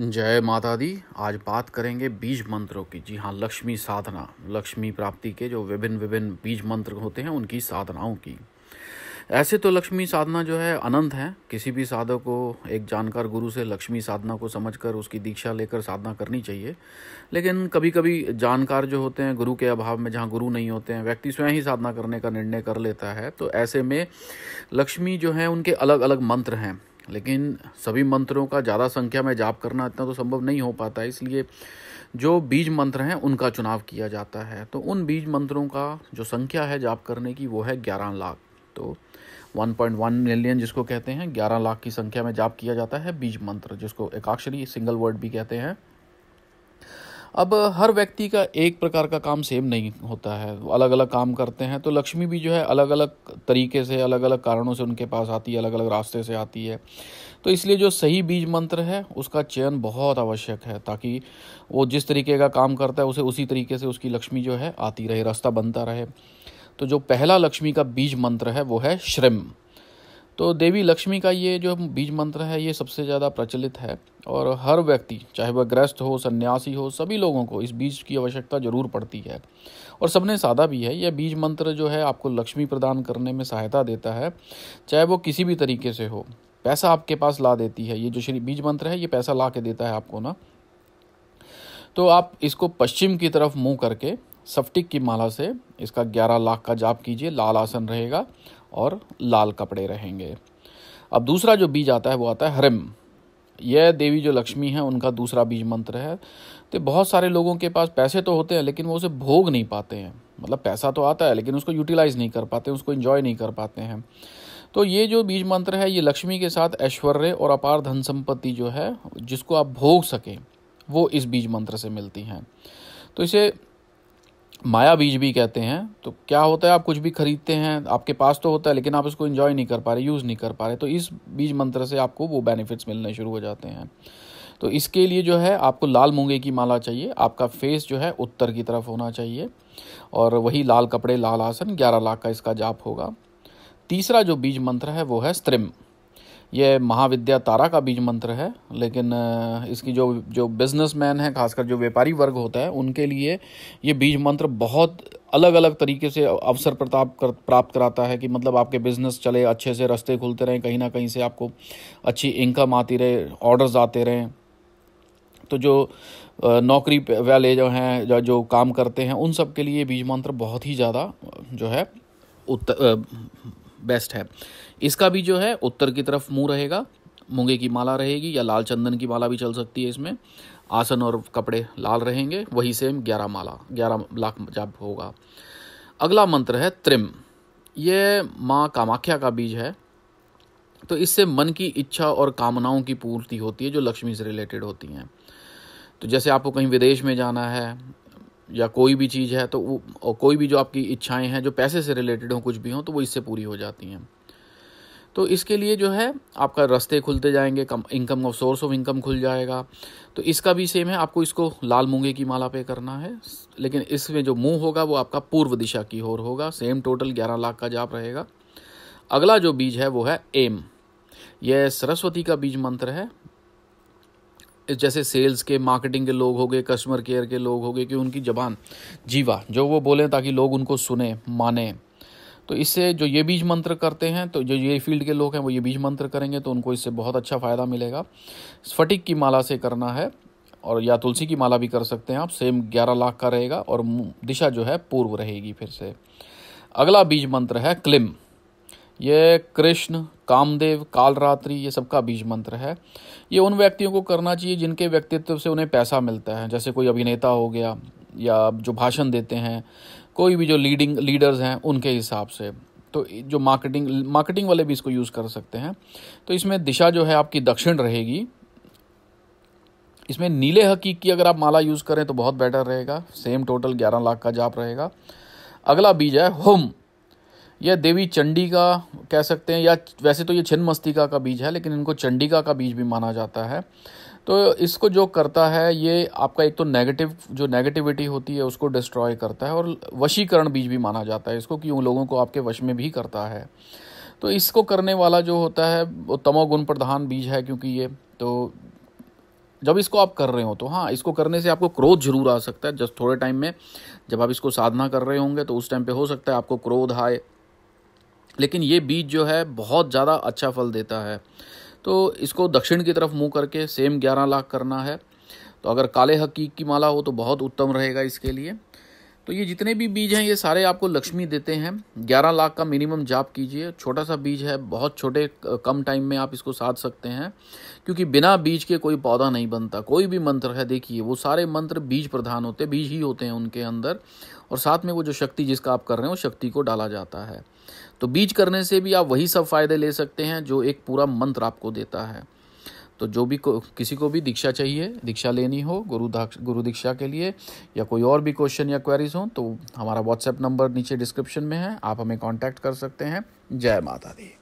जय माता दी आज बात करेंगे बीज मंत्रों की जी हाँ लक्ष्मी साधना लक्ष्मी प्राप्ति के जो विभिन्न विभिन्न बीज मंत्र होते हैं उनकी साधनाओं की ऐसे तो लक्ष्मी साधना जो है अनंत है किसी भी साधक को एक जानकार गुरु से लक्ष्मी साधना को समझकर उसकी दीक्षा लेकर साधना करनी चाहिए लेकिन कभी कभी जानकार जो होते हैं गुरु के अभाव में जहाँ गुरु नहीं होते हैं व्यक्ति स्वयं ही साधना करने का निर्णय कर लेता है तो ऐसे में लक्ष्मी जो है उनके अलग अलग मंत्र हैं लेकिन सभी मंत्रों का ज़्यादा संख्या में जाप करना इतना तो संभव नहीं हो पाता है इसलिए जो बीज मंत्र हैं उनका चुनाव किया जाता है तो उन बीज मंत्रों का जो संख्या है जाप करने की वो है ग्यारह लाख तो 1.1 मिलियन जिसको कहते हैं 11 लाख की संख्या में जाप किया जाता है बीज मंत्र जिसको एकाक्षरी सिंगल वर्ड भी कहते हैं अब हर व्यक्ति का एक प्रकार का काम सेम नहीं होता है अलग अलग काम करते हैं तो लक्ष्मी भी जो है अलग अलग तरीके से अलग अलग कारणों से उनके पास आती है अलग अलग रास्ते से आती है तो इसलिए जो सही बीज मंत्र है उसका चयन बहुत आवश्यक है ताकि वो जिस तरीके का काम करता है उसे उसी तरीके से उसकी लक्ष्मी जो है आती रहे रास्ता बनता रहे तो जो पहला लक्ष्मी का बीज मंत्र है वो है श्रम तो देवी लक्ष्मी का ये जो बीज मंत्र है ये सबसे ज़्यादा प्रचलित है और हर व्यक्ति चाहे वह ग्रस्त हो सन्यासी हो सभी लोगों को इस बीज की आवश्यकता ज़रूर पड़ती है और सबने सादा भी है यह बीज मंत्र जो है आपको लक्ष्मी प्रदान करने में सहायता देता है चाहे वो किसी भी तरीके से हो पैसा आपके पास ला देती है ये जो श्री बीज मंत्र है ये पैसा ला के देता है आपको ना तो आप इसको पश्चिम की तरफ मुंह करके सफ्टिक की माला से इसका 11 लाख का जाप कीजिए लाल आसन रहेगा और लाल कपड़े रहेंगे अब दूसरा जो बीज आता है वो आता है हरिम यह देवी जो लक्ष्मी है उनका दूसरा बीज मंत्र है तो बहुत सारे लोगों के पास पैसे तो होते हैं लेकिन वो उसे भोग नहीं पाते हैं मतलब पैसा तो आता है लेकिन उसको यूटिलाइज नहीं कर पाते उसको इन्जॉय नहीं कर पाते हैं तो ये जो बीज मंत्र है ये लक्ष्मी के साथ ऐश्वर्य और अपार धन संपत्ति जो है जिसको आप भोग सकें वो इस बीज मंत्र से मिलती हैं तो इसे माया बीज भी कहते हैं तो क्या होता है आप कुछ भी खरीदते हैं आपके पास तो होता है लेकिन आप इसको इन्जॉय नहीं कर पा रहे यूज़ नहीं कर पा रहे तो इस बीज मंत्र से आपको वो बेनिफिट्स मिलने शुरू हो जाते हैं तो इसके लिए जो है आपको लाल मूंगे की माला चाहिए आपका फेस जो है उत्तर की तरफ होना चाहिए और वही लाल कपड़े लाल आसन ग्यारह लाख का इसका जाप होगा तीसरा जो बीज मंत्र है वो है स्त्रिम ये महाविद्या तारा का बीज मंत्र है लेकिन इसकी जो जो बिजनेसमैन है खासकर जो व्यापारी वर्ग होता है उनके लिए ये बीज मंत्र बहुत अलग अलग तरीके से अवसर प्रताप कर, प्राप्त कराता है कि मतलब आपके बिजनेस चले अच्छे से रास्ते खुलते रहें कहीं ना कहीं से आपको अच्छी इनकम आती रहे ऑर्डर्स आते रहें तो जो नौकरी वाले जो हैं जो, जो काम करते हैं उन सब के लिए बीज मंत्र बहुत ही ज़्यादा जो है उत्त बेस्ट है इसका भी जो है उत्तर की तरफ मुंह रहेगा मुंगे की माला रहेगी या लाल चंदन की माला भी चल सकती है इसमें आसन और कपड़े लाल रहेंगे वही सेम ग्यारह माला ग्यारह लाख जब होगा अगला मंत्र है त्रिम ये माँ कामाख्या का बीज है तो इससे मन की इच्छा और कामनाओं की पूर्ति होती है जो लक्ष्मी से रिलेटेड होती हैं तो जैसे आपको कहीं विदेश में जाना है या कोई भी चीज़ है तो वो और कोई भी जो आपकी इच्छाएं हैं जो पैसे से रिलेटेड हों कुछ भी हों तो वो इससे पूरी हो जाती हैं तो इसके लिए जो है आपका रास्ते खुलते जाएंगे कम income of source of income खुल जाएगा तो इसका भी सेम है आपको इसको लाल मूंगे की माला पे करना है लेकिन इसमें जो मुंह होगा वो आपका पूर्व दिशा की ओर होगा सेम टोटल ग्यारह लाख का जाप रहेगा अगला जो बीज है वो है एम यह सरस्वती का बीज मंत्र है जैसे सेल्स के मार्केटिंग के लोग हो गए कस्टमर केयर के लोग हो गए कि उनकी जबान जीवा जो वो बोलें ताकि लोग उनको सुने माने तो इससे जो ये बीज मंत्र करते हैं तो जो ये फील्ड के लोग हैं वो ये बीज मंत्र करेंगे तो उनको इससे बहुत अच्छा फ़ायदा मिलेगा स्फटिक की माला से करना है और या तुलसी की माला भी कर सकते हैं आप सेम ग्यारह लाख का रहेगा और दिशा जो है पूर्व रहेगी फिर से अगला बीज मंत्र है क्लिम ये कृष्ण कामदेव कालरात्रि ये सबका बीज मंत्र है ये उन व्यक्तियों को करना चाहिए जिनके व्यक्तित्व से उन्हें पैसा मिलता है जैसे कोई अभिनेता हो गया या जो भाषण देते हैं कोई भी जो लीडिंग लीडर्स हैं उनके हिसाब से तो जो मार्केटिंग मार्केटिंग वाले भी इसको यूज़ कर सकते हैं तो इसमें दिशा जो है आपकी दक्षिण रहेगी इसमें नीले हकीक की अगर आप माला यूज़ करें तो बहुत बेटर रहेगा सेम टोटल ग्यारह लाख का जाप रहेगा अगला बीज है होम यह देवी चंडी का कह सकते हैं या वैसे तो ये छिन्न मस्तिका का बीज है लेकिन इनको चंडिका का बीज भी माना जाता है तो इसको जो करता है ये आपका एक तो नेगेटिव जो नेगेटिविटी होती है उसको डिस्ट्रॉय करता है और वशीकरण बीज भी माना जाता है इसको कि उन लोगों को आपके वश में भी करता है तो इसको करने वाला जो होता है वो तमोगुण प्रधान बीज है क्योंकि ये तो जब इसको आप कर रहे हो तो हाँ इसको करने से आपको क्रोध जरूर आ सकता है जस्ट थोड़े टाइम में जब आप इसको साधना कर रहे होंगे तो उस टाइम पे हो सकता है आपको क्रोध आए लेकिन ये बीज जो है बहुत ज़्यादा अच्छा फल देता है तो इसको दक्षिण की तरफ मुँह करके सेम ग्यारह लाख करना है तो अगर काले हकीक की माला हो तो बहुत उत्तम रहेगा इसके लिए तो ये जितने भी बीज हैं ये सारे आपको लक्ष्मी देते हैं ग्यारह लाख का मिनिमम जाप कीजिए छोटा सा बीज है बहुत छोटे कम टाइम में आप इसको साध सकते हैं क्योंकि बिना बीज के कोई पौधा नहीं बनता कोई भी मंत्र है देखिए वो सारे मंत्र बीज प्रधान होते बीज ही होते हैं उनके अंदर और साथ में वो जो शक्ति जिसका आप कर रहे हैं वो शक्ति को डाला जाता है तो बीज करने से भी आप वही सब फायदे ले सकते हैं जो एक पूरा मंत्र आपको देता है तो जो भी को, किसी को भी दीक्षा चाहिए दीक्षा लेनी हो गुरु गुरु दीक्षा के लिए या कोई और भी क्वेश्चन या क्वेरीज हो तो हमारा व्हाट्सएप नंबर नीचे डिस्क्रिप्शन में है आप हमें कांटेक्ट कर सकते हैं जय माता दी